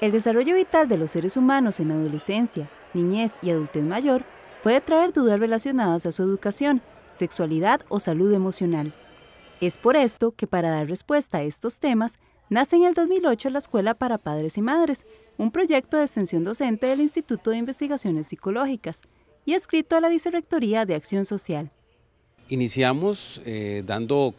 El desarrollo vital de los seres humanos en adolescencia, niñez y adultez mayor puede traer dudas relacionadas a su educación, sexualidad o salud emocional. Es por esto que para dar respuesta a estos temas, nace en el 2008 la Escuela para Padres y Madres, un proyecto de extensión docente del Instituto de Investigaciones Psicológicas y escrito a la Vicerrectoría de Acción Social. Iniciamos eh, dando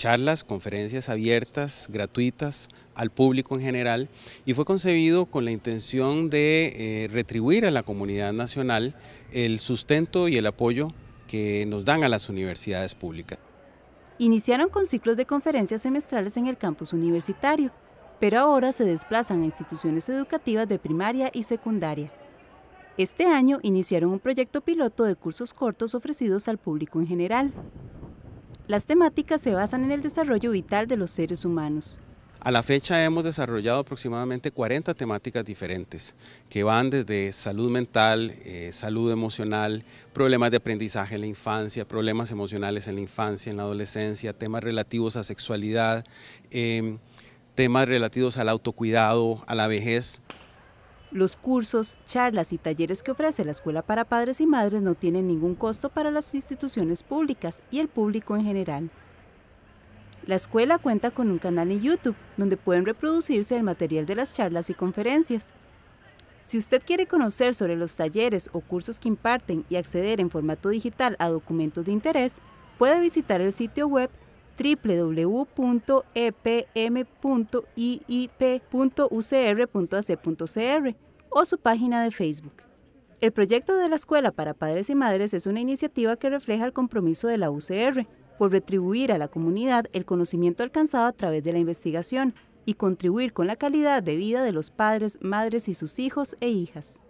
charlas, conferencias abiertas, gratuitas al público en general y fue concebido con la intención de eh, retribuir a la comunidad nacional el sustento y el apoyo que nos dan a las universidades públicas. Iniciaron con ciclos de conferencias semestrales en el campus universitario, pero ahora se desplazan a instituciones educativas de primaria y secundaria. Este año iniciaron un proyecto piloto de cursos cortos ofrecidos al público en general. Las temáticas se basan en el desarrollo vital de los seres humanos. A la fecha hemos desarrollado aproximadamente 40 temáticas diferentes, que van desde salud mental, eh, salud emocional, problemas de aprendizaje en la infancia, problemas emocionales en la infancia, en la adolescencia, temas relativos a sexualidad, em, temas relativos al autocuidado, a la vejez. Los cursos, charlas y talleres que ofrece la Escuela para Padres y Madres no tienen ningún costo para las instituciones públicas y el público en general. La escuela cuenta con un canal en YouTube donde pueden reproducirse el material de las charlas y conferencias. Si usted quiere conocer sobre los talleres o cursos que imparten y acceder en formato digital a documentos de interés, puede visitar el sitio web www.epm.iip.ucr.ac.cr e o su página de Facebook. El proyecto de la Escuela para Padres y Madres es una iniciativa que refleja el compromiso de la UCR por retribuir a la comunidad el conocimiento alcanzado a través de la investigación y contribuir con la calidad de vida de los padres, madres y sus hijos e hijas.